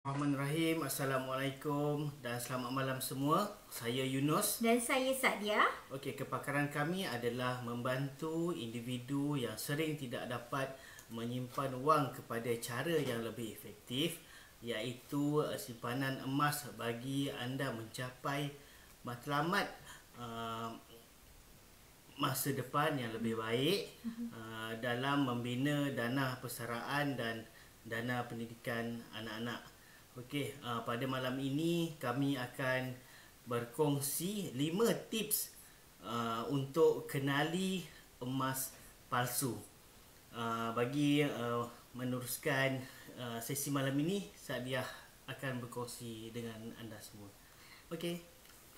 Bismillahirrahmanirrahim. Assalamualaikum dan selamat malam semua. Saya Yunus dan saya Sadia. Okey, kepakaran kami adalah membantu individu yang sering tidak dapat menyimpan wang kepada cara yang lebih efektif iaitu eh, simpanan emas bagi anda mencapai matlamat uh, masa depan yang lebih baik uh, dalam membina dana persaraan dan dana pendidikan anak-anak. Okey, uh, pada malam ini kami akan berkongsi 5 tips uh, untuk kenali emas palsu. Uh, bagi uh, meneruskan uh, sesi malam ini, Sadiah akan berkongsi dengan anda semua. Okey.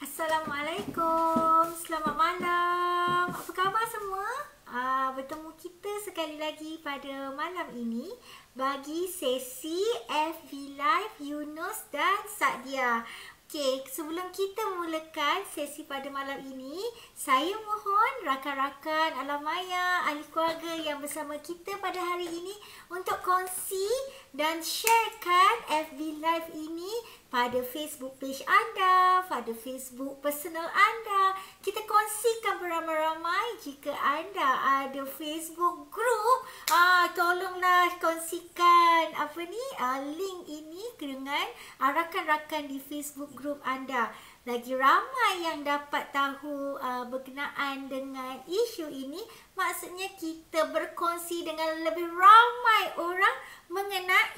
Assalamualaikum Selamat malam Apa khabar semua? Uh, bertemu kita sekali lagi pada malam ini Bagi sesi FB Live Yunus dan Sadia Okay, sebelum kita mulakan sesi pada malam ini, saya mohon rakan-rakan alam maya, ahli keluarga yang bersama kita pada hari ini untuk kongsi dan sharekan FB Live ini pada Facebook page anda, pada Facebook personal anda. Kita kongsikan beramai-ramai jika anda ada Facebook group. Ah, tolonglah kongsikan apa ni ah, link ini dengan rakan-rakan di Facebook group anda. Lagi ramai yang dapat tahu uh, berkenaan dengan isu ini Maksudnya kita berkongsi dengan lebih ramai orang mengenai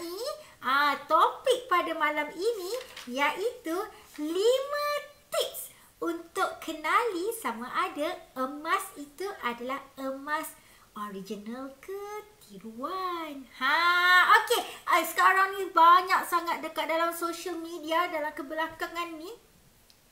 Ah, topik pada malam ini iaitu 5 tips untuk kenali sama ada emas itu adalah emas original ke tiruan. Ha, okey. Ah, sekarang ni banyak sangat dekat dalam social media dalam kebelakangan ni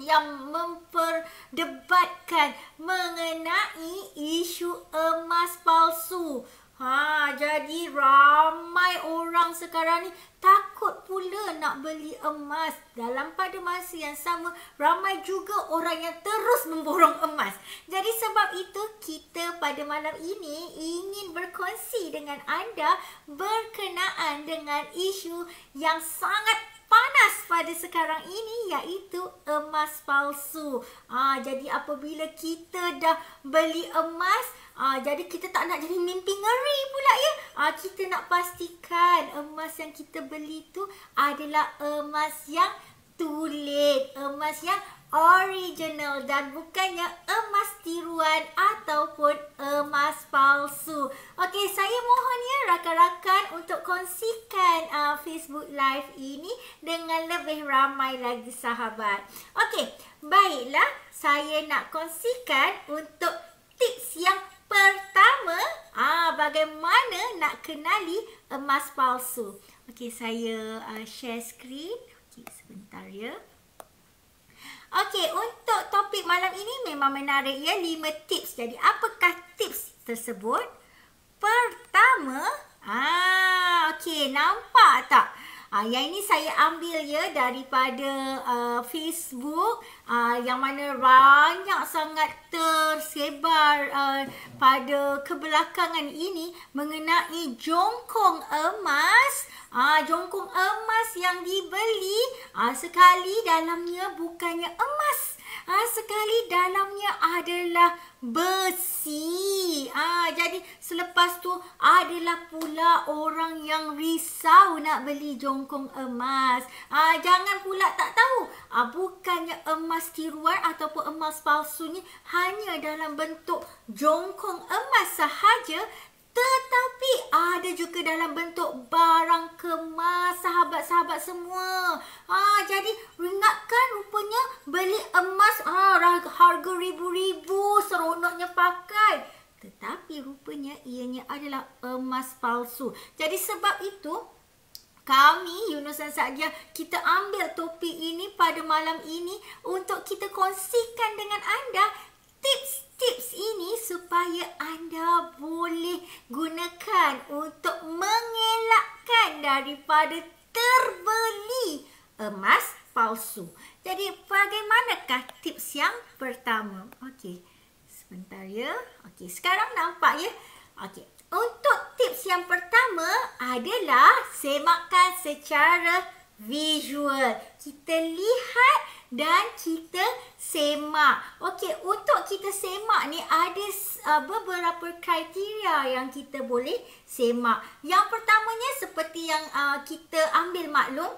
yang memperdebatkan mengenai isu emas palsu. Ha, jadi ramai orang sekarang ni takut pula nak beli emas. Dalam pada masa yang sama, ramai juga orang yang terus memborong emas. Jadi sebab itu, kita pada malam ini ingin berkongsi dengan anda berkenaan dengan isu yang sangat panas pada sekarang ini iaitu emas palsu. Ah, jadi apabila kita dah beli emas, Ah, jadi kita tak nak jadi mimpi ngeri pula ya. Ah, kita nak pastikan emas yang kita beli tu adalah emas yang tulen, Emas yang original dan bukannya emas tiruan ataupun emas palsu. Okey, saya mohon ya rakan-rakan untuk kongsikan uh, Facebook Live ini dengan lebih ramai lagi sahabat. Okey, baiklah saya nak kongsikan untuk tips yang Pertama, ah bagaimana nak kenali emas palsu? Okey, saya uh, share screen. Okey, sebentar ya. Okey, untuk topik malam ini memang menarik ya. Lima tips. Jadi, apakah tips tersebut? Pertama, ah okey, nampak tak? Ha, yang ini saya ambil ya daripada uh, Facebook uh, yang mana banyak sangat tersebar uh, pada kebelakangan ini mengenai jongkong emas. Ah, jongkong emas yang dibeli ah, sekali dalamnya bukannya emas. Ah, sekali dalamnya adalah besi. Ah, jadi selepas tu adalah pula orang yang risau nak beli jongkong emas. Ah, jangan pula tak tahu. Ah, bukannya emas tiruan ataupun emas palsu ni hanya dalam bentuk jongkong emas sahaja, tetapi ada juga dalam bentuk barang kemas sahabat-sahabat semua. Ha, jadi ingatkan rupanya beli emas ha, harga ribu-ribu seronoknya pakai. Tetapi rupanya ianya adalah emas palsu. Jadi sebab itu kami Yunus dan Sadia kita ambil topik ini pada malam ini untuk kita kongsikan dengan anda tips-tips ini supaya anda boleh gunakan untuk mengelakkan daripada terbeli emas palsu. Jadi bagaimanakah tips yang pertama? Okey. Sebentar ya. Okey, sekarang nampak ya. Okey. Untuk tips yang pertama adalah semakkan secara visual. Kita lihat dan kita semak. Okey, untuk kita semak ni ada uh, beberapa kriteria yang kita boleh semak. Yang pertamanya seperti yang uh, kita ambil maklum,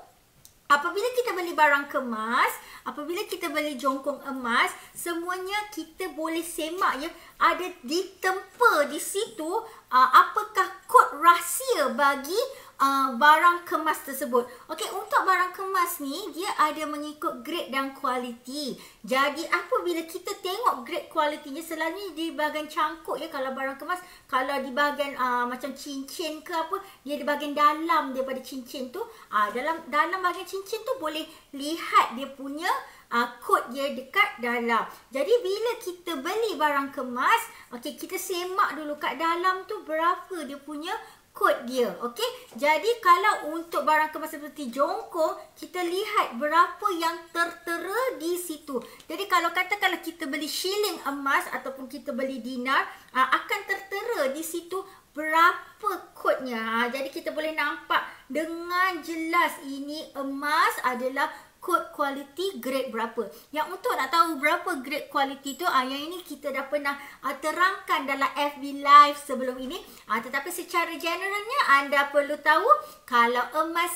apabila kita beli barang kemas, apabila kita beli jongkong emas, semuanya kita boleh semak ya. Ada ditempa di situ uh, apakah kod rahsia bagi uh, barang kemas tersebut. Okey, untuk barang kemas ni, dia ada mengikut grade dan kualiti. Jadi, apabila kita tengok grade kualitinya, selalunya di bahagian cangkuk ya, kalau barang kemas. Kalau di bahagian uh, macam cincin ke apa, dia di bahagian dalam daripada cincin tu. Uh, dalam dalam bahagian cincin tu boleh lihat dia punya uh, kod dia dekat dalam. Jadi, bila kita beli barang kemas, okey, kita semak dulu kat dalam tu berapa dia punya kualiti ikut dia. Okey. Jadi kalau untuk barang kemasan seperti jongkok, kita lihat berapa yang tertera di situ. Jadi kalau katakanlah kita beli shilling emas ataupun kita beli dinar, aa, ah, akan tertera di situ berapa kodnya. Ah, jadi kita boleh nampak dengan jelas ini emas adalah Kod quality grade berapa. Yang untuk nak tahu berapa grade quality tu, ah yang ini kita dah pernah ah, terangkan dalam FB Live sebelum ini. Ah tetapi secara generalnya anda perlu tahu kalau emas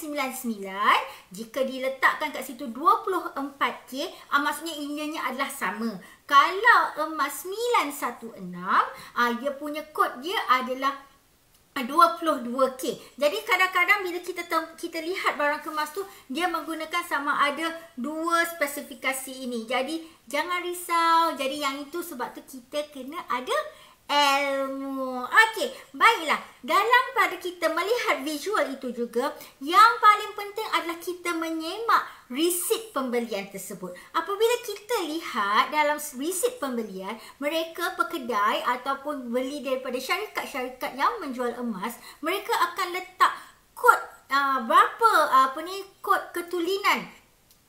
999 jika diletakkan kat situ 24K, ah maksudnya ianya adalah sama. Kalau emas 916, ah dia punya kod dia adalah 22K. Ah, Jadi kadang-kadang bila kita kita lihat barang kemas tu dia menggunakan sama ada dua spesifikasi ini. Jadi jangan risau. Jadi yang itu sebab tu kita kena ada ilmu. Okey, baiklah. Dalam pada kita melihat visual itu juga, yang paling penting adalah kita menyemak resit pembelian tersebut. Apabila kita lihat dalam resit pembelian, mereka pekedai ataupun beli daripada syarikat-syarikat yang menjual emas, mereka akan letak kod uh, berapa ah, apa ni kod ketulinan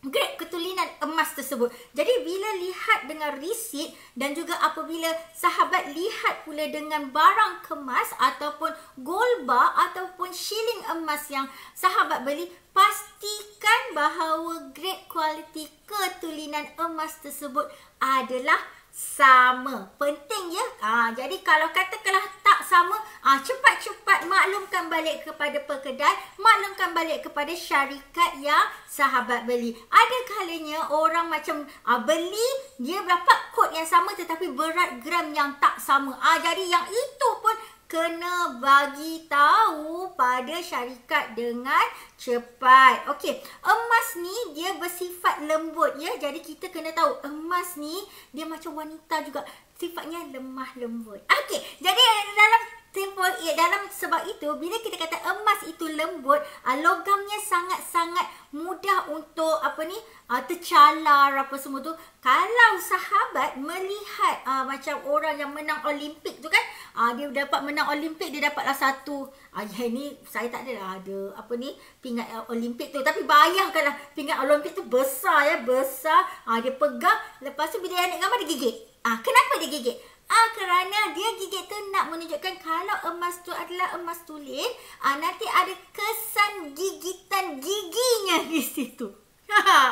grade ketulinan emas tersebut. Jadi bila lihat dengan receipt dan juga apabila sahabat lihat pula dengan barang kemas ataupun gold bar ataupun shilling emas yang sahabat beli, pastikan bahawa grade kualiti ketulinan emas tersebut adalah sama. Penting ya. Ha, jadi kalau kata kalah tak sama, ha, cepat-cepat maklumkan balik kepada pekedai, maklumkan balik kepada syarikat yang sahabat beli. Ada kalanya orang macam ha, beli, dia dapat kod yang sama tetapi berat gram yang tak sama. Ha, jadi yang itu pun kena bagi tahu pada syarikat dengan cepat. Okey, emas ni dia bersifat lembut ya. Jadi kita kena tahu emas ni dia macam wanita juga sifatnya lemah lembut. Okey, jadi dalam Therefore, ia ya, dalam sebab itu bila kita kata emas itu lembut, uh, logamnya sangat-sangat mudah untuk apa ni? Uh, tercalar apa semua tu. Kalau sahabat melihat uh, macam orang yang menang Olimpik tu kan, uh, dia dapat menang Olimpik, dia dapatlah satu. Ah uh, ini saya tak adalah ada apa ni? pingat Olimpik tu. Tapi bayangkanlah pingat Olimpik tu besar ya, besar. uh, dia pegang, lepas tu bila anak gambar dia gigit. Ah kenapa dia gigit? Ah kerana dia gigit tu nak menunjukkan kalau emas tu adalah emas tulen, ah nanti ada kesan gigitan giginya di situ.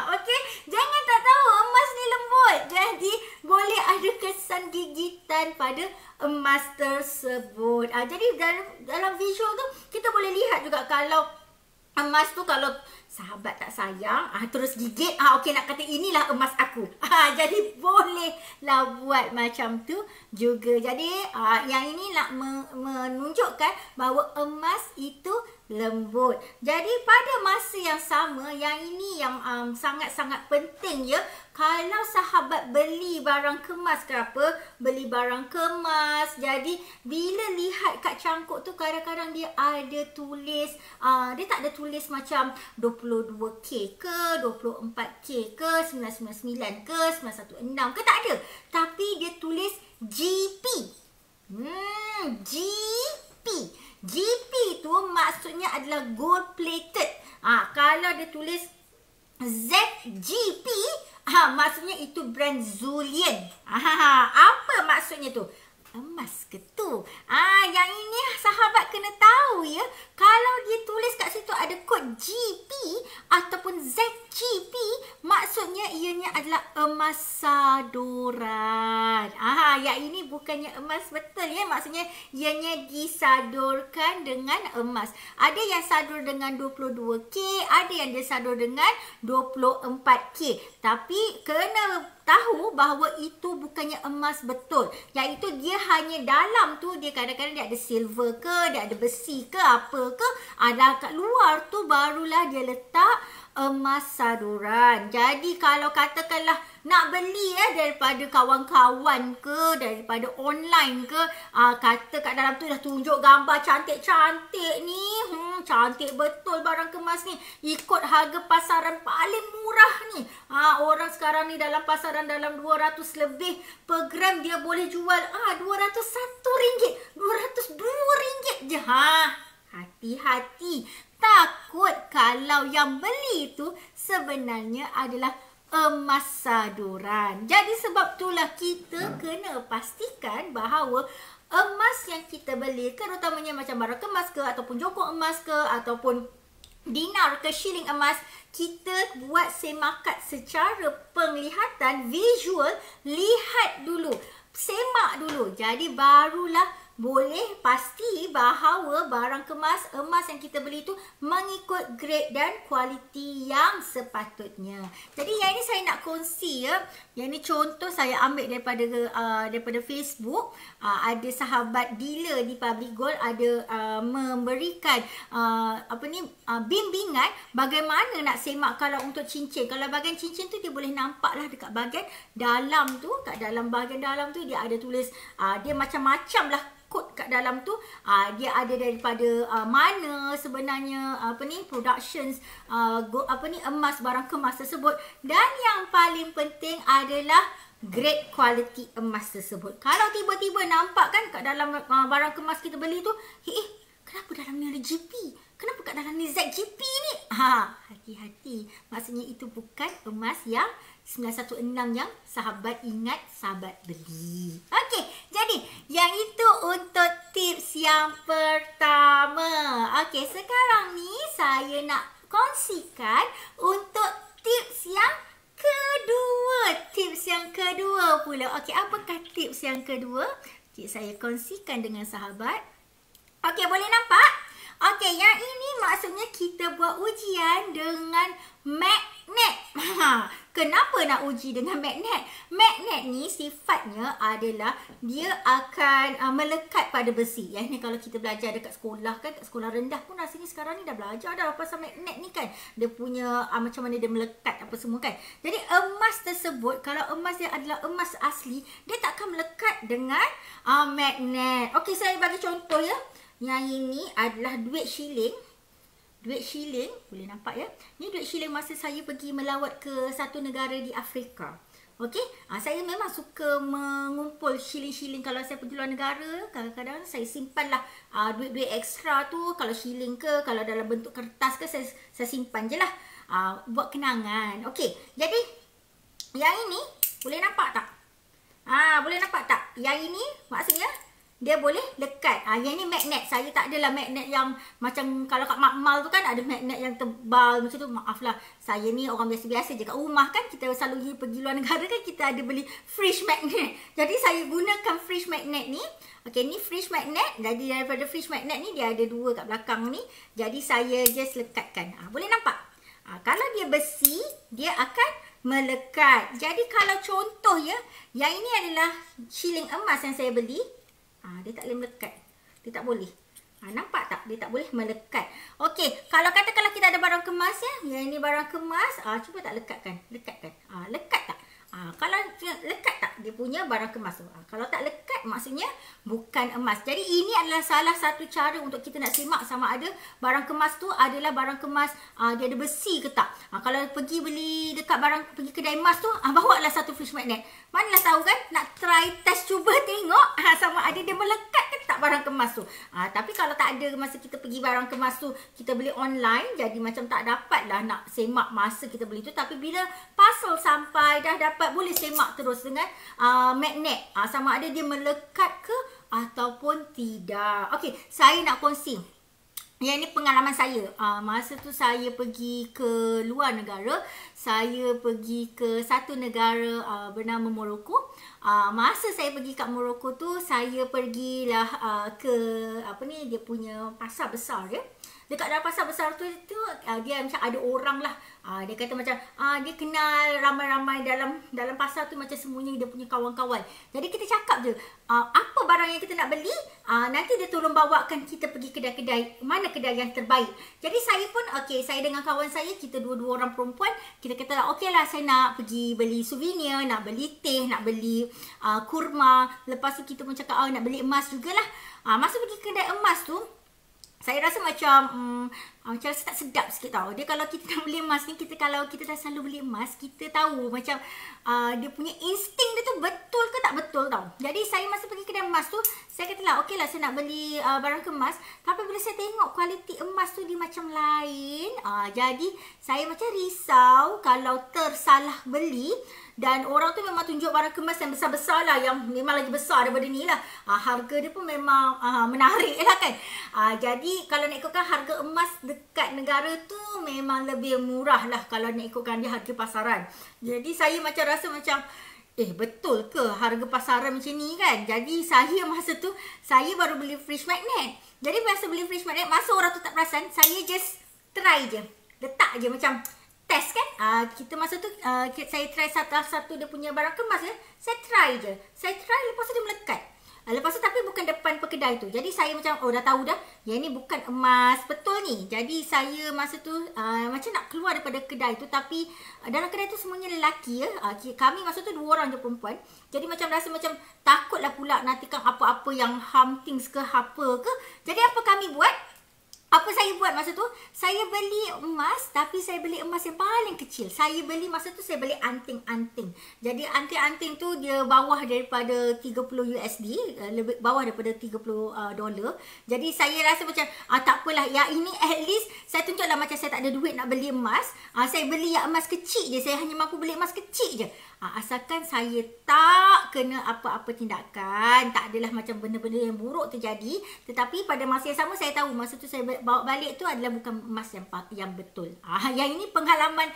Okey, jangan tak tahu emas ni lembut. Jadi boleh ada kesan gigitan pada emas tersebut. Ah jadi dalam dalam visual tu kita boleh lihat juga kalau emas tu kalau sahabat tak sayang ah terus gigit ah okey nak kata inilah emas aku. Ah jadi lah buat macam tu juga. Jadi uh, yang ini nak menunjukkan bahawa emas itu lembut. Jadi pada masa yang sama, yang ini yang um, sangat-sangat um, penting ya. Kalau sahabat beli barang kemas ke apa, beli barang kemas. Jadi bila lihat kat cangkuk tu kadang-kadang dia ada tulis, uh, dia tak ada tulis macam 22K ke, 24K ke, 999 ke, 916 ke, tak ada. Tapi dia tulis GP. Hmm, GP. GP tu maksudnya adalah gold plated. Ah ha, kalau dia tulis ZGP, ah ha, maksudnya itu brand Zulian. Ha, ha, ha. apa maksudnya tu? emas ke tu? Ah, yang ini ah, sahabat kena tahu ya. Kalau dia tulis kat situ ada kod GP ataupun ZGP, maksudnya ianya adalah emas saduran. Ah, yang ini bukannya emas betul ya. Maksudnya ianya disadorkan dengan emas. Ada yang sadur dengan 22K, ada yang dia sadur dengan 24K. Tapi kena tahu bahawa itu bukannya emas betul. Iaitu dia hanya dalam tu dia kadang-kadang dia ada silver ke, dia ada besi ke, apa ke. Ada kat luar tu barulah dia letak emas saduran. Jadi kalau katakanlah nak beli eh daripada kawan-kawan ke daripada online ke uh, kata kat dalam tu dah tunjuk gambar cantik-cantik ni hmm cantik betul barang kemas ni ikut harga pasaran paling murah ni ha uh, orang sekarang ni dalam pasaran dalam 200 lebih per gram dia boleh jual ah uh, 201 ringgit 202 ringgit je ha hati-hati takut kalau yang beli tu sebenarnya adalah emas saduran. Jadi sebab itulah kita ha. kena pastikan bahawa emas yang kita beli, terutamanya macam barang kemas ke ataupun jokong emas ke ataupun dinar ke shilling emas, kita buat semakat secara penglihatan visual, lihat dulu, semak dulu. Jadi barulah boleh pasti bahawa barang kemas emas yang kita beli itu mengikut grade dan kualiti yang sepatutnya. Jadi yang ini saya nak kongsi ya. Yang ni contoh saya ambil daripada uh, daripada Facebook. Uh, ada sahabat dealer di Public Gold ada uh, memberikan uh, apa ni uh, bimbingan bagaimana nak semak kalau untuk cincin. Kalau bahagian cincin tu dia boleh nampak lah dekat bahagian dalam tu, kat dalam bahagian dalam tu dia ada tulis uh, dia macam-macam lah kod kat dalam tu uh, dia ada daripada uh, mana sebenarnya uh, apa ni productions uh, go, apa ni emas barang kemas tersebut dan yang paling penting adalah great quality emas tersebut. Kalau tiba-tiba nampak kan kat dalam uh, barang kemas kita beli tu, hey, eh, eh, kenapa dalam ni ada GP? Kenapa kat dalam ni ZGP ni? Ha, hati-hati. Maksudnya itu bukan emas yang 916 yang sahabat ingat sahabat beli. Okey, jadi yang itu untuk tips yang pertama. Okey, sekarang ni saya nak kongsikan untuk tips yang Good. Tips yang kedua pula. Okey, apakah tips yang kedua? Okey, saya kongsikan dengan sahabat. Okey, boleh nampak? Okey, yang ini maksudnya kita buat ujian dengan magnet. Ha, Kenapa nak uji dengan magnet? Magnet ni sifatnya adalah dia akan uh, melekat pada besi. Ya, ni kalau kita belajar dekat sekolah kan, dekat sekolah rendah pun rasanya sekarang ni dah belajar dah pasal magnet ni kan. Dia punya uh, macam mana dia melekat apa semua kan. Jadi emas tersebut, kalau emas dia adalah emas asli, dia tak akan melekat dengan uh, magnet. Okey, saya bagi contoh ya. Yang ini adalah duit shilling duit shilling boleh nampak ya ni duit shilling masa saya pergi melawat ke satu negara di Afrika okey ha, saya memang suka mengumpul shilling-shilling kalau saya pergi luar negara kadang-kadang saya simpanlah uh, duit-duit ekstra tu kalau shilling ke kalau dalam bentuk kertas ke saya saya simpan jelah uh, ah, buat kenangan okey jadi yang ini boleh nampak tak ah ha, boleh nampak tak yang ini maksudnya dia boleh lekat. Ha, yang ni magnet. Saya tak adalah magnet yang macam kalau kat makmal tu kan ada magnet yang tebal macam tu. maaf lah, Saya ni orang biasa-biasa je kat rumah kan. Kita selalu pergi, pergi luar negara kan kita ada beli fridge magnet. Jadi saya gunakan fridge magnet ni. Okay ni fridge magnet. Jadi daripada fridge magnet ni dia ada dua kat belakang ni. Jadi saya just lekatkan. Ha, boleh nampak? Ha, kalau dia besi, dia akan melekat. Jadi kalau contoh ya, yang ini adalah shilling emas yang saya beli. Ha, dia tak boleh melekat. Dia tak boleh. Ha, nampak tak? Dia tak boleh melekat. Okey. Kalau kata kalau kita ada barang kemas ya. Yang ini barang kemas. Ha, cuba tak lekatkan. Lekatkan. Ha, lekat tak? Ha, kalau lekat tak dia punya barang kemas tu? Ha, kalau tak lekat maksudnya bukan emas. Jadi ini adalah salah satu cara untuk kita nak simak sama ada barang kemas tu adalah barang kemas ha, dia ada besi ke tak. Ha, kalau pergi beli dekat barang pergi kedai emas tu ha, bawa lah satu fish magnet. Manalah tahu kan nak try test cuba tengok ha, sama ada dia melekat ke tak barang kemas tu. Ha, tapi kalau tak ada masa kita pergi barang kemas tu kita beli online jadi macam tak dapat lah nak simak masa kita beli tu. Tapi bila parcel sampai dah dapat dapat boleh semak terus dengan uh, magnet. Uh, sama ada dia melekat ke ataupun tidak. Okey, saya nak kongsi. Yang ni pengalaman saya. Uh, masa tu saya pergi ke luar negara. Saya pergi ke satu negara uh, bernama Morocco. Uh, masa saya pergi kat Morocco tu, saya pergilah uh, ke apa ni dia punya pasar besar ya. Eh? dekat dalam pasar besar tu tu uh, dia macam ada orang lah uh, dia kata macam uh, dia kenal ramai-ramai dalam dalam pasar tu macam semuanya dia punya kawan-kawan jadi kita cakap je uh, apa barang yang kita nak beli uh, nanti dia tolong bawakan kita pergi kedai-kedai mana kedai yang terbaik jadi saya pun okey saya dengan kawan saya kita dua-dua orang perempuan kita kata lah okay lah saya nak pergi beli souvenir nak beli teh nak beli uh, kurma lepas tu kita pun cakap oh, nak beli emas jugalah uh, masa pergi kedai emas tu saya rasa macam um, macam rasa tak sedap sikit tau. Dia kalau kita nak beli emas ni, kita kalau kita dah selalu beli emas, kita tahu macam uh, dia punya insting tu betul ke tak betul tau. Jadi saya masa pergi kedai emas tu, saya kata lah okey lah saya nak beli uh, barang kemas. Tapi bila saya tengok kualiti emas tu dia macam lain. Uh, jadi saya macam risau kalau tersalah beli. Dan orang tu memang tunjuk barang kemas yang besar-besar lah. Yang memang lagi besar daripada ni lah. Uh, harga dia pun memang uh, menarik lah kan. Uh, jadi kalau nak ikutkan harga emas dekat negara tu memang lebih murah lah. Kalau nak ikutkan dia harga pasaran. Jadi saya macam rasa macam eh betul ke harga pasaran macam ni kan? Jadi saya masa tu saya baru beli fridge magnet. Jadi masa beli fridge magnet masa orang tu tak perasan, saya just try je. Letak je macam test kan? Ah uh, kita masa tu uh, saya try satu satu dia punya barang kemas ya. Saya try je. Saya try lepas tu dia melekat. Ah, lepas tu tapi bukan depan pekedai tu. Jadi saya macam oh dah tahu dah. Yang ni bukan emas betul ni. Jadi saya masa tu uh, macam nak keluar daripada kedai tu. Tapi uh, dalam kedai tu semuanya lelaki ya. Uh, kami masa tu dua orang je perempuan. Jadi macam rasa macam takutlah pula nantikan apa-apa yang hauntings ke apa ke. Jadi apa kami buat? buat masa tu saya beli emas tapi saya beli emas yang paling kecil saya beli masa tu saya beli anting-anting jadi anting-anting tu dia bawah daripada 30 USD eh, lebih bawah daripada 30 eh, dolar jadi saya rasa macam ah tak apalah yang ini at least saya lah macam saya tak ada duit nak beli emas ah saya beli yang emas kecil je saya hanya mampu beli emas kecil je Ha, asalkan saya tak kena apa-apa tindakan, tak adalah macam benda-benda yang buruk terjadi, tetapi pada masa yang sama saya tahu masa tu saya bawa balik tu adalah bukan emas yang yang betul. Ah, ha, yang ini pengalaman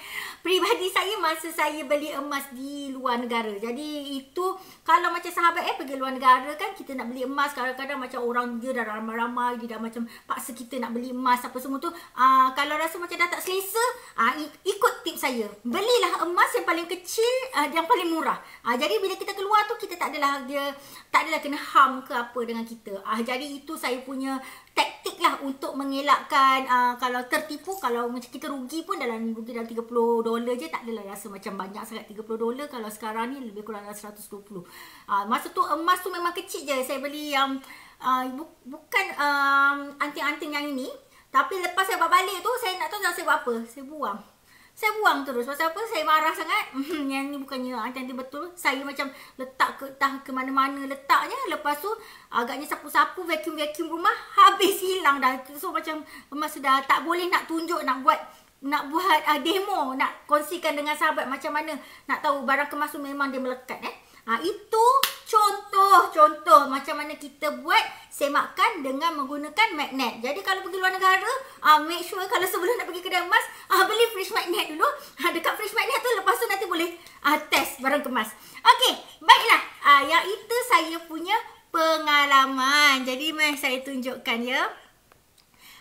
peribadi saya masa saya beli emas di luar negara. Jadi itu kalau macam sahabat eh pergi luar negara kan kita nak beli emas kadang-kadang macam orang dia dah ramai-ramai dia dah macam paksa kita nak beli emas apa semua tu. Ah, ha, kalau rasa macam dah tak selesa, ha, ikut tip saya. Belilah emas yang paling kecil ha, yang paling murah. Ah jadi bila kita keluar tu kita tak adalah dia tak adalah kena ham ke apa dengan kita. Ah jadi itu saya punya taktik lah untuk mengelakkan uh, kalau tertipu kalau macam kita rugi pun dalam rugi dalam 30 dolar je tak adalah rasa macam banyak sangat 30 dolar kalau sekarang ni lebih kurang dalam 120. Uh, ah, masa tu emas tu memang kecil je saya beli yang uh, bu- bukan um, anting-anting yang ini tapi lepas saya balik tu saya nak tahu saya buat apa saya buang saya buang terus pasal apa saya marah sangat yang ni bukannya lah. nanti betul saya macam letak ke tah ke mana-mana letaknya lepas tu agaknya sapu-sapu vacuum-vacuum rumah habis hilang dah so macam masa sudah tak boleh nak tunjuk nak buat nak buat uh, demo nak kongsikan dengan sahabat macam mana nak tahu barang kemas tu memang dia melekat eh Ha, itu contoh-contoh macam mana kita buat semakan dengan menggunakan magnet. Jadi kalau pergi luar negara, uh, make sure kalau sebelum nak pergi kedai emas, uh, beli fridge magnet dulu. Ha, dekat fridge magnet tu, lepas tu nanti boleh uh, test barang kemas. Okey, baiklah. Uh, yang itu saya punya pengalaman. Jadi, mari saya tunjukkan ya.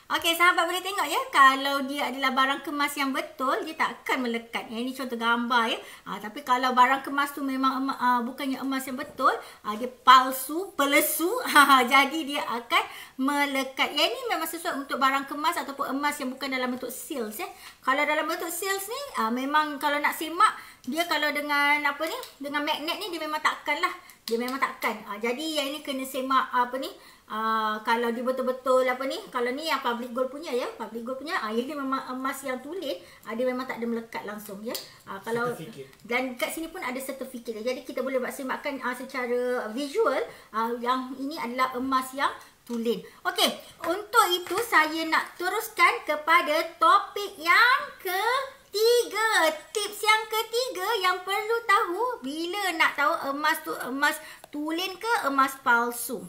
Okey, sahabat boleh tengok ya. Kalau dia adalah barang kemas yang betul, dia tak akan melekat. Ya, ini contoh gambar ya. Ha, tapi kalau barang kemas tu memang ema, ah, ha, bukannya emas yang betul, ha, dia palsu, pelesu. jadi dia akan melekat. Yang ini memang sesuai untuk barang kemas ataupun emas yang bukan dalam bentuk seals. Eh. Kalau dalam bentuk seals ni, uh, memang kalau nak simak dia kalau dengan apa ni, dengan magnet ni, dia memang takkan lah. Dia memang takkan. Uh, jadi yang ini kena simak apa ni, uh, kalau dia betul-betul apa ni, kalau ni yang public gold punya ya, public gold punya, uh, yang ini memang emas yang tulis, uh, dia memang tak ada melekat langsung ya. Uh, kalau Dan kat sini pun ada sertifikat. Jadi kita boleh buat simakkan uh, secara visual, uh, yang ini adalah emas yang tulen. Okey, untuk itu saya nak teruskan kepada topik yang ketiga. Tips yang ketiga yang perlu tahu bila nak tahu emas tu emas tulen ke emas palsu.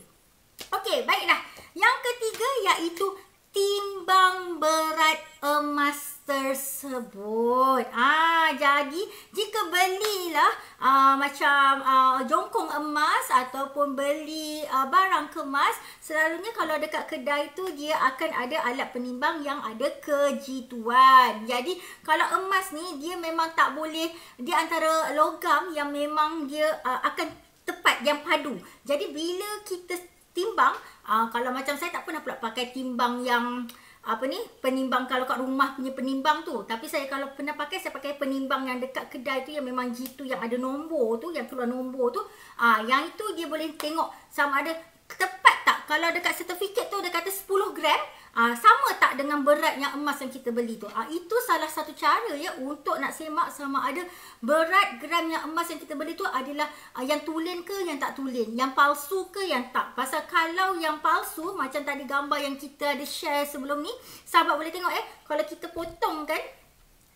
Okey, baiklah. Yang ketiga iaitu timbang berat emas tersebut. Ah jadi jika belilah uh, macam uh, jongkong emas ataupun beli uh, barang kemas, selalunya kalau dekat kedai tu dia akan ada alat penimbang yang ada kejituan. Jadi kalau emas ni dia memang tak boleh di antara logam yang memang dia uh, akan tepat yang padu. Jadi bila kita timbang, uh, kalau macam saya tak pernah pula pakai timbang yang apa ni penimbang kalau kat rumah punya penimbang tu tapi saya kalau pernah pakai saya pakai penimbang yang dekat kedai tu yang memang jitu yang ada nombor tu yang keluar nombor tu ah yang itu dia boleh tengok sama ada tepat tak kalau dekat sertifikat tu dia kata 10 gram Aa, ah, sama tak dengan berat yang emas yang kita beli tu? Aa, ah, itu salah satu cara ya untuk nak semak sama ada berat gram yang emas yang kita beli tu adalah aa, ah, yang tulen ke yang tak tulen? Yang palsu ke yang tak? Pasal kalau yang palsu macam tadi gambar yang kita ada share sebelum ni. Sahabat boleh tengok eh. Kalau kita potong kan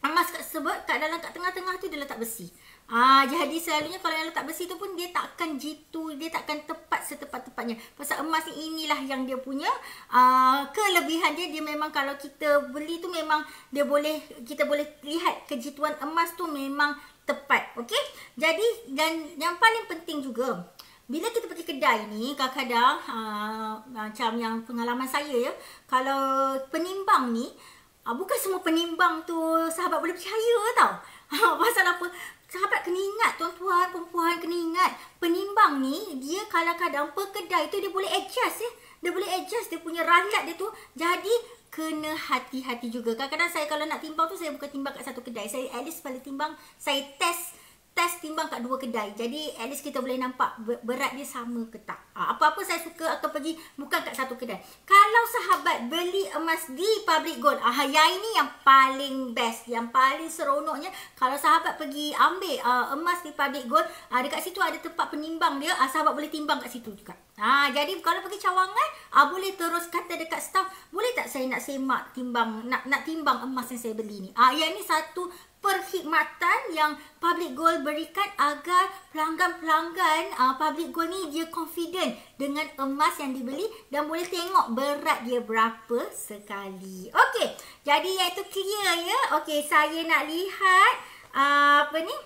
emas kat sebut kat dalam kat tengah-tengah tu dia letak besi. Ah, jadi selalunya kalau yang letak besi tu pun dia takkan jitu, dia takkan tepat setepat-tepatnya. Pasal emas ni inilah yang dia punya ah, kelebihan dia. Dia memang kalau kita beli tu memang dia boleh kita boleh lihat kejituan emas tu memang tepat. Okey? Jadi dan yang paling penting juga bila kita pergi kedai ni kadang-kadang ah, macam yang pengalaman saya ya, kalau penimbang ni Ah, bukan semua penimbang tu sahabat boleh percaya tau. Ha, pasal apa? Sahabat kena ingat tuan-tuan, perempuan kena ingat. Penimbang ni dia kadang-kadang pekedai tu dia boleh adjust ya. Eh? Dia boleh adjust dia punya ralat dia tu. Jadi kena hati-hati juga. Kadang-kadang saya kalau nak timbang tu saya bukan timbang kat satu kedai. Saya at least pada timbang saya test test timbang kat dua kedai. Jadi at least kita boleh nampak berat dia sama ke tak. Ah, apa-apa saya suka akan pergi bukan kat satu kedai. Kalau sahabat beli emas di Public Gold. Ah ya ini yang paling best, yang paling seronoknya kalau sahabat pergi ambil uh, emas di Public Gold, ah uh, dekat situ ada tempat penimbang dia, uh, sahabat boleh timbang kat situ juga. Ha, jadi kalau pergi cawangan, ah uh, boleh terus kata dekat staff, boleh tak saya nak semak timbang nak nak timbang emas yang saya beli ni. Ah uh, yang ni satu perkhidmatan yang public goal berikan agar pelanggan-pelanggan uh, public goal ni dia confident dengan emas yang dibeli dan boleh tengok berat dia berapa sekali. Okey. Jadi itu clear ya. Okey, saya nak lihat uh, apa ni?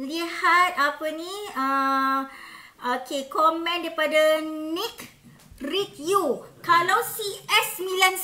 Lihat apa ni? Uh, Okey, komen daripada Nick Rick You. Kalau CS916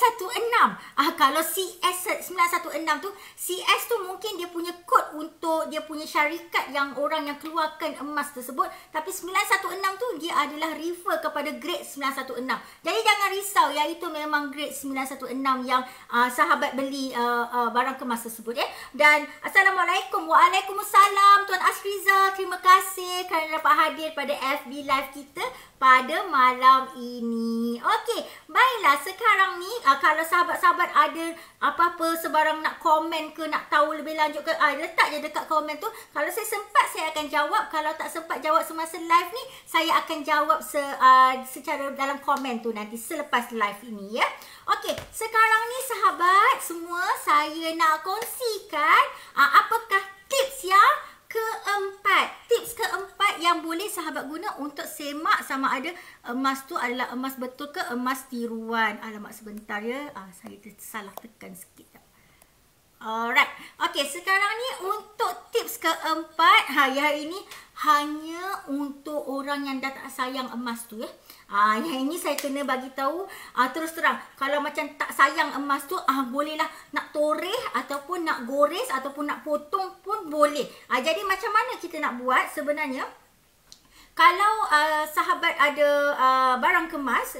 ah kalau CS916 tu CS tu mungkin dia punya kod untuk dia punya syarikat yang orang yang keluarkan emas tersebut tapi 916 tu dia adalah refer kepada grade 916. Jadi jangan risau ya itu memang grade 916 yang uh, sahabat beli uh, uh, barang kemas tersebut ya. Eh? Dan assalamualaikum waalaikumsalam tuan Asriza terima kasih kerana dapat hadir pada FB live kita pada malam ini. Okey, baiklah sekarang ni uh, kalau sahabat-sahabat ada apa-apa sebarang nak komen ke nak tahu lebih lanjut ke uh, letak je dekat komen tu kalau saya sempat saya akan jawab kalau tak sempat jawab semasa live ni saya akan jawab se, uh, secara dalam komen tu nanti selepas live ini ya okey sekarang ni sahabat semua saya nak kongsikan uh, apakah tips yang keempat, tips keempat yang boleh sahabat guna untuk semak sama ada emas tu adalah emas betul ke emas tiruan. Alamak sebentar ya. Ah saya tersalah tekan sikit. Alright. okay sekarang ni untuk tips keempat. hari ya ini hanya untuk orang yang dah tak sayang emas tu eh. Ah yang ini saya kena bagi tahu ah terus terang kalau macam tak sayang emas tu ah bolehlah nak toreh ataupun nak gores ataupun nak potong pun boleh. Ah jadi macam mana kita nak buat sebenarnya? kalau uh, sahabat ada uh, barang kemas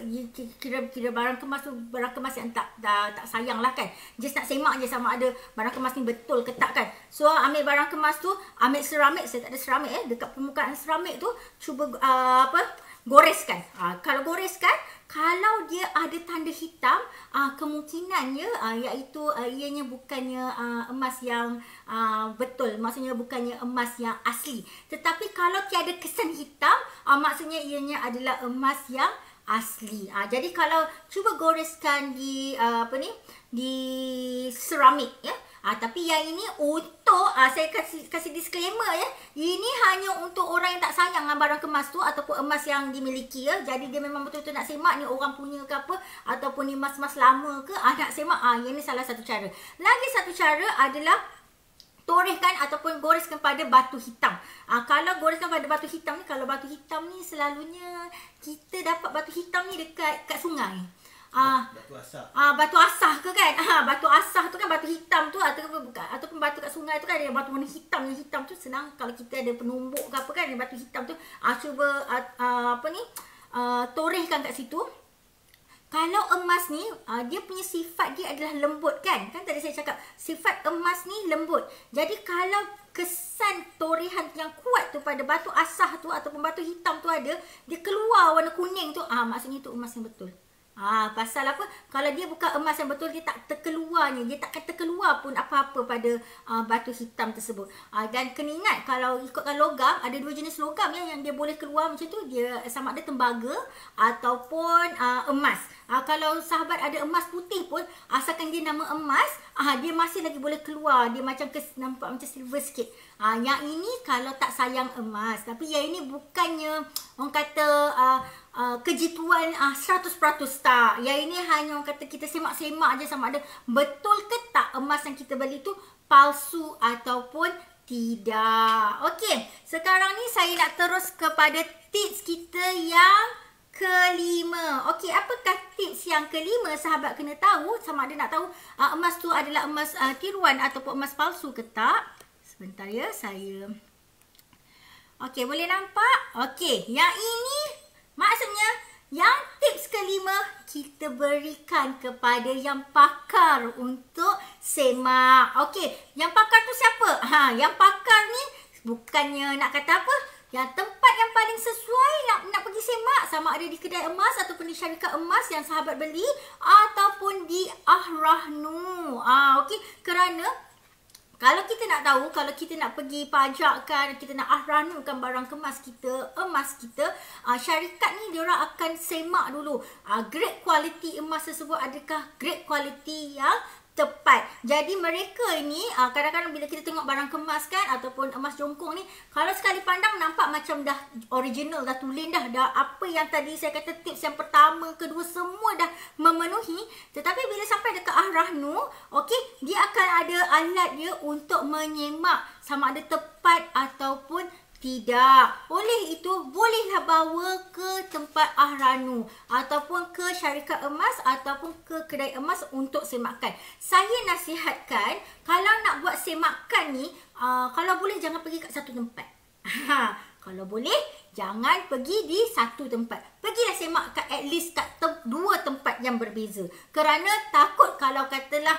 kira-kira barang kemas tu barang kemas yang tak tak, tak sayang lah kan just nak semak je sama ada barang kemas ni betul ke tak kan so ambil barang kemas tu ambil seramik saya tak ada seramik eh dekat permukaan seramik tu cuba uh, apa goreskan uh, kalau goreskan kalau dia ada tanda hitam uh, kemungkinannya uh, iaitu uh, ianya bukannya uh, emas yang uh, betul maksudnya bukannya emas yang asli tetapi kalau tiada kesan hitam uh, maksudnya ianya adalah emas yang asli uh, jadi kalau cuba goreskan di uh, apa ni di seramik ya yeah? Ah ha, tapi yang ini untuk ha, saya kasih kasih disclaimer ya. Ini hanya untuk orang yang tak sayang dengan barang kemas tu ataupun emas yang dimiliki ya. Jadi dia memang betul-betul nak semak ni orang punya ke apa ataupun ni emas-emas lama ke ha, nak semak ah ha, ini salah satu cara. Lagi satu cara adalah torehkan ataupun goreskan pada batu hitam. ha, kalau goreskan pada batu hitam ni kalau batu hitam ni selalunya kita dapat batu hitam ni dekat kat sungai. Ah, uh, batu, asah. Ah, batu asah ke kan? Ha, uh, batu asah tu kan batu hitam tu ataupun ataupun batu kat sungai tu kan ada batu warna hitam yang hitam tu senang kalau kita ada penumbuk ke apa kan yang batu hitam tu ah uh, cuba uh, uh, apa ni? Uh, torehkan kat situ. Kalau emas ni uh, dia punya sifat dia adalah lembut kan? Kan tadi saya cakap sifat emas ni lembut. Jadi kalau kesan torehan yang kuat tu pada batu asah tu ataupun batu hitam tu ada, dia keluar warna kuning tu ah uh, maksudnya tu emas yang betul. Ha, pasal apa? Kalau dia buka emas yang betul, dia tak terkeluarnya. Dia takkan terkeluar pun apa-apa pada uh, batu hitam tersebut. Ha, dan kena ingat, kalau ikutkan logam, ada dua jenis logam ya, yang dia boleh keluar macam tu. Dia sama ada tembaga ataupun uh, emas. Ah kalau sahabat ada emas putih pun asalkan dia nama emas, ah dia masih lagi boleh keluar. Dia macam kes, nampak macam silver sikit. Ah yang ini kalau tak sayang emas, tapi yang ini bukannya orang kata ah Uh, kejituan uh, ah, 100% tak. Yang ini hanya orang kata kita semak-semak aja sama ada betul ke tak emas yang kita beli tu palsu ataupun tidak. Okey, sekarang ni saya nak terus kepada tips kita yang kelima. Okey, apakah tips yang kelima sahabat kena tahu sama ada nak tahu uh, emas tu adalah emas uh, tiruan ataupun emas palsu ke tak? Sebentar ya, saya. Okey, boleh nampak? Okey, yang ini maksudnya yang tips kelima kita berikan kepada yang pakar untuk semak. Okey, yang pakar tu siapa? Ha, yang pakar ni bukannya nak kata apa? Yang tempat yang paling sesuai nak nak pergi semak sama ada di kedai emas ataupun di syarikat emas yang sahabat beli ataupun di Ahrahnu. Ah okey kerana kalau kita nak tahu, kalau kita nak pergi pajakkan, kita nak ahranukan barang kemas kita, emas kita, uh, syarikat ni diorang akan semak dulu. Uh, ah, great quality emas tersebut adakah great quality yang tepat. Jadi mereka ni ah, kadang-kadang bila kita tengok barang kemas kan ataupun emas jongkong ni kalau sekali pandang nampak macam dah original dah tulen dah dah apa yang tadi saya kata tips yang pertama kedua semua dah memenuhi tetapi bila sampai dekat arah nu okey dia akan ada alat dia untuk menyemak sama ada tepat ataupun tidak. Oleh itu, bolehlah bawa ke tempat Ahranu ataupun ke syarikat emas ataupun ke kedai emas untuk semakan. Saya nasihatkan kalau nak buat semakan ni, uh, kalau boleh jangan pergi kat satu tempat. Ha, kalau boleh, jangan pergi di satu tempat. Pergilah semak kat at least kat tem- dua tempat yang berbeza. Kerana takut kalau katalah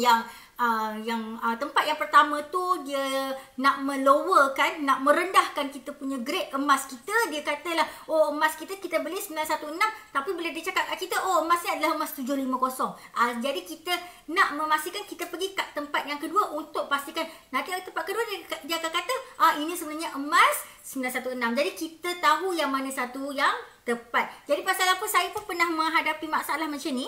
yang... Ah, yang uh, tempat yang pertama tu dia nak melowerkan nak merendahkan kita punya grade emas kita dia katalah oh emas kita kita beli 916 tapi bila dia cakap kat kita oh emas ni adalah emas 750 uh, ah, jadi kita nak memastikan kita pergi kat tempat yang kedua untuk pastikan nanti tempat kedua dia, dia akan kata ah ini sebenarnya emas 916 jadi kita tahu yang mana satu yang tepat jadi pasal apa saya pun pernah menghadapi masalah macam ni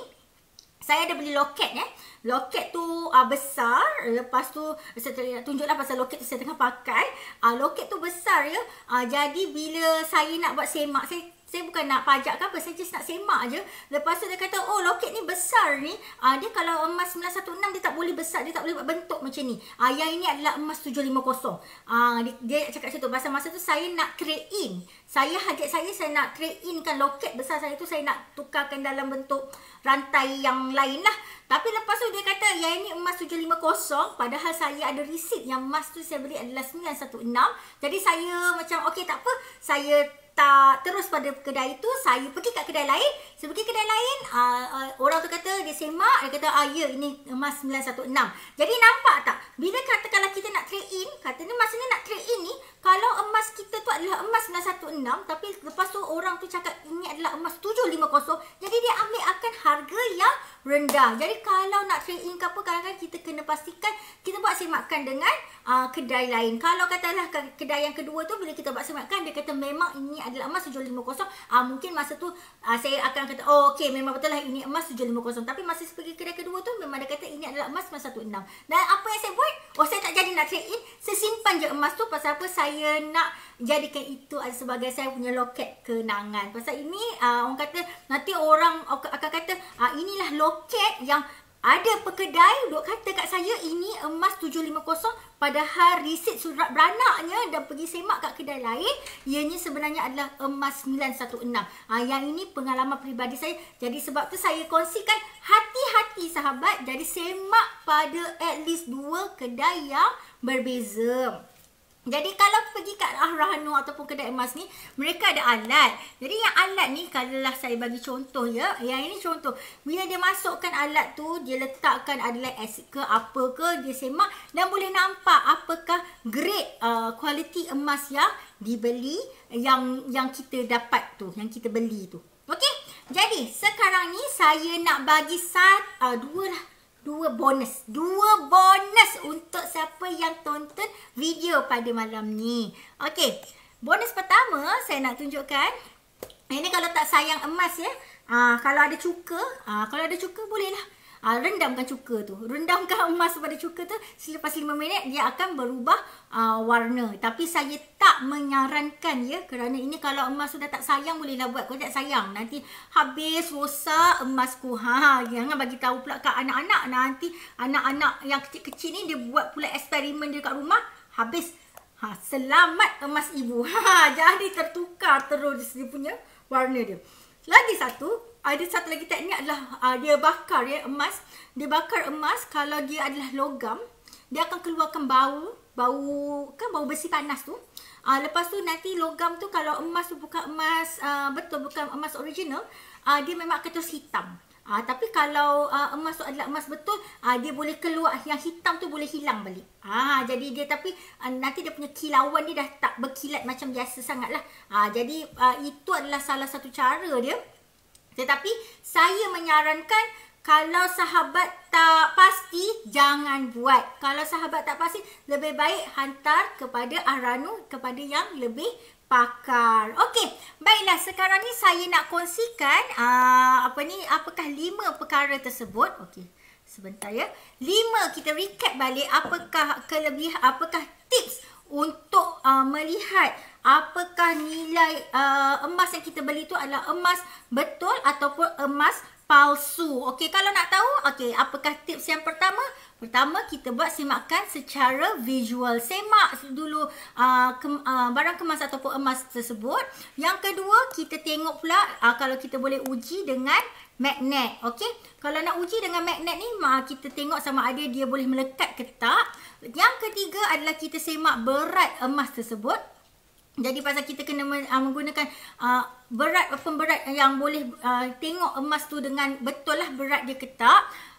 saya ada beli loket eh. Loket tu uh, besar. Lepas tu saya ter- tunjuklah pasal loket tu saya tengah pakai. Uh, loket tu besar ya. Uh, jadi bila saya nak buat semak, saya saya bukan nak pajak ke apa, saya just nak semak je. Lepas tu dia kata, oh loket ni besar ni. Uh, dia kalau emas 916 dia tak boleh besar, dia tak boleh buat bentuk macam ni. Uh, yang ini adalah emas 750. Uh, ah, dia, dia cakap macam tu, pasal masa tu saya nak create. in. Saya hajat saya, saya nak trade in kan loket besar saya tu, saya nak tukarkan dalam bentuk rantai yang lain lah. Tapi lepas tu dia kata, yang ini emas 750, padahal saya ada receipt yang emas tu saya beli adalah 916. Jadi saya macam, okay tak apa, saya letak terus pada kedai itu saya pergi kat kedai lain saya pergi kedai lain uh, uh, orang tu kata dia semak dia kata ah ya ini emas 916 jadi nampak tak bila kata kalau kita nak trade in kata ni maksudnya nak trade in ni kalau emas kita tu adalah emas 916 tapi lepas tu orang tu cakap ini adalah emas 750 jadi dia ambil akan harga yang rendah. Jadi kalau nak trade in ke apa, kadang-kadang kita kena pastikan kita buat semakan dengan uh, kedai lain. Kalau katalah kedai yang kedua tu, bila kita buat semakan, dia kata memang ini adalah emas sejual 50. Uh, mungkin masa tu uh, saya akan kata, oh okay, memang betul lah ini emas sejual 50. Tapi masa saya pergi kedai kedua tu, memang dia kata ini adalah emas emas 16. Dan apa yang saya buat? Oh, saya tak jadi nak trade in. Saya simpan je emas tu pasal apa saya nak jadikan itu sebagai saya punya loket kenangan. Pasal ini, uh, orang kata, nanti orang akan kata, uh, inilah loket loket yang ada pekedai duk kata kat saya ini emas 750 padahal receipt surat beranaknya dan pergi semak kat kedai lain ianya sebenarnya adalah emas 916. Ha, ah, yang ini pengalaman peribadi saya. Jadi sebab tu saya kongsikan hati-hati sahabat jadi semak pada at least dua kedai yang berbeza. Jadi kalau pergi kat Ahrahanu ataupun kedai emas ni, mereka ada alat. Jadi yang alat ni, kalau lah saya bagi contoh ya. Yang ini contoh. Bila dia masukkan alat tu, dia letakkan adalah asid ke apa ke, dia semak dan boleh nampak apakah grade uh, kualiti uh, emas yang dibeli yang yang kita dapat tu, yang kita beli tu. Okey? Jadi sekarang ni saya nak bagi satu, uh, dua lah dua bonus. Dua bonus untuk siapa yang tonton video pada malam ni. Okey. Bonus pertama saya nak tunjukkan. Ini kalau tak sayang emas ya. Ah kalau ada cuka, ah kalau ada cuka boleh lah uh, rendamkan cuka tu. Rendamkan emas pada cuka tu selepas 5 minit dia akan berubah uh, warna. Tapi saya tak menyarankan ya kerana ini kalau emas sudah tak sayang bolehlah buat kalau tak sayang nanti habis rosak emasku. Ha, ha jangan bagi tahu pula kat anak-anak nanti anak-anak yang kecil-kecil ni dia buat pula eksperimen dia kat rumah habis ha selamat emas ibu. Ha jadi tertukar terus dia punya warna dia. Lagi satu, ada satu lagi teknik adalah uh, dia bakar ya emas. Dia bakar emas kalau dia adalah logam, dia akan keluarkan bau, bau kan bau besi panas tu. Uh, lepas tu nanti logam tu kalau emas tu bukan emas uh, betul bukan emas original, uh, dia memang akan terus hitam. Uh, tapi kalau uh, emas tu adalah emas betul, uh, dia boleh keluar yang hitam tu boleh hilang balik. uh, jadi dia tapi uh, nanti dia punya kilauan dia dah tak berkilat macam biasa sangat lah. uh, jadi uh, itu adalah salah satu cara dia tetapi saya menyarankan kalau sahabat tak pasti jangan buat. Kalau sahabat tak pasti lebih baik hantar kepada Aranu kepada yang lebih pakar. Okey, baiklah sekarang ni saya nak kongsikan uh, apa ni apakah lima perkara tersebut. Okey. Sebentar ya. Lima kita recap balik apakah kelebihan apakah tips untuk uh, melihat apakah nilai uh, emas yang kita beli tu adalah emas betul ataupun emas palsu. Okey, kalau nak tahu, okey, apakah tips yang pertama? Pertama, kita buat semakan secara visual. Semak dulu uh, ke, uh, barang kemas ataupun emas tersebut. Yang kedua, kita tengok pula uh, kalau kita boleh uji dengan magnet. Okey, kalau nak uji dengan magnet ni, uh, kita tengok sama ada dia boleh melekat ke tak. Yang ketiga adalah kita semak berat emas tersebut. Jadi pasal kita kena ah, menggunakan uh, berat pemberat yang boleh uh, tengok emas tu dengan betul lah berat dia ke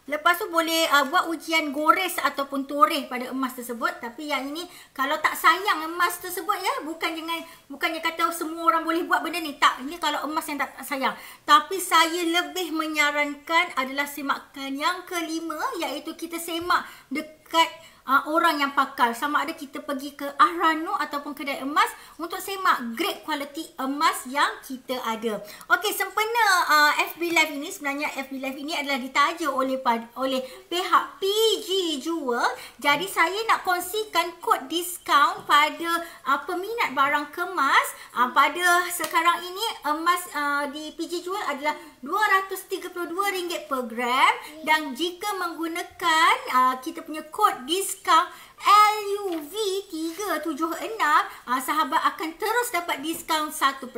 Lepas tu boleh uh, buat ujian gores ataupun toreh pada emas tersebut. Tapi yang ini kalau tak sayang emas tersebut ya. Bukan dengan, bukannya kata semua orang boleh buat benda ni. Tak, ini kalau emas yang tak, tak sayang. Tapi saya lebih menyarankan adalah semakkan yang kelima. Iaitu kita semak dekat uh, orang yang pakar sama ada kita pergi ke Ahrano ataupun kedai emas untuk semak great quality emas yang kita ada. Okey sempena uh, ah, FB Live ini sebenarnya FB Live ini adalah ditaja oleh oleh pihak PG Jewel. Jadi saya nak kongsikan kod diskaun pada uh, peminat barang kemas uh, pada sekarang ini emas uh, di PG Jewel adalah RM232 per gram dan jika menggunakan uh, kita punya kod diskaun diskaun LUV 376 ha, Sahabat akan terus dapat diskaun 1%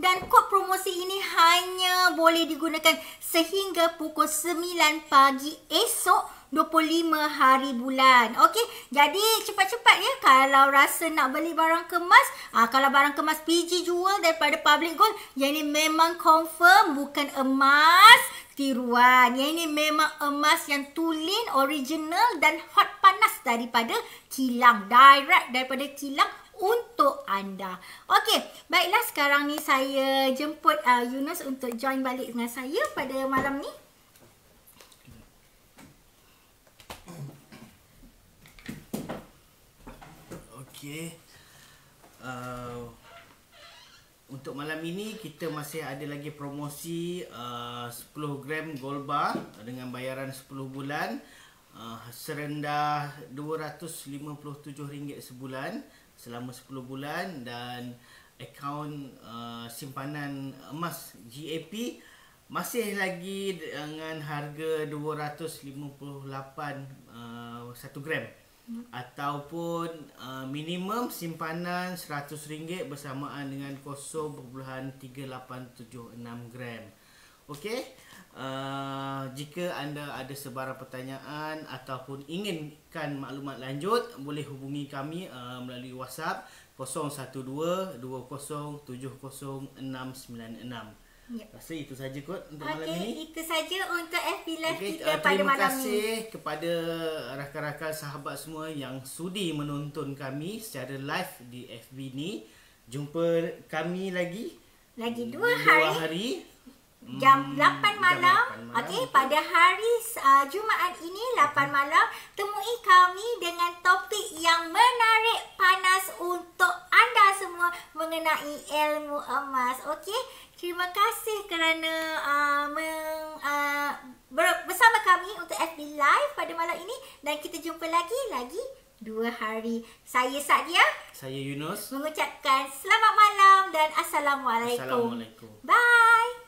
Dan kod promosi ini hanya boleh digunakan sehingga pukul 9 pagi esok 25 hari bulan Okey, jadi cepat-cepat ya Kalau rasa nak beli barang kemas ha, Kalau barang kemas PG jual daripada public gold Yang ini memang confirm bukan emas tiruan. Yang ini memang emas yang tulen original dan hot panas daripada kilang. Direct daripada kilang untuk anda. Okey, baiklah sekarang ni saya jemput uh, Yunus untuk join balik dengan saya pada malam ni. Okey. Uh, untuk malam ini kita masih ada lagi promosi uh, 10 gram gold bar dengan bayaran 10 bulan uh, serendah RM257 sebulan selama 10 bulan dan akaun uh, simpanan emas GAP masih lagi dengan harga 258 uh, 1 gram ataupun uh, minimum simpanan RM100 bersamaan dengan 0.3876 gram. Okey. Uh, jika anda ada sebarang pertanyaan ataupun inginkan maklumat lanjut, boleh hubungi kami uh, melalui WhatsApp 012 2070 696. Yep. Ya. Rasa itu saja kot untuk okay, malam ini. Itu saja untuk FB Live okay, kita eh, pada malam ini. Terima kasih kepada rakan-rakan sahabat semua yang sudi menonton kami secara live di FB ni. Jumpa kami lagi. Lagi dua, dua hari. Dua hari jam 8 malam okey pada hari uh, Jumaat ini 8 malam temui kami dengan topik yang menarik panas untuk anda semua mengenai ilmu emas okey terima kasih kerana uh, meng, uh, bersama kami untuk FB live pada malam ini dan kita jumpa lagi lagi Dua hari saya Sadia saya Yunus mengucapkan selamat malam dan assalamualaikum assalamualaikum bye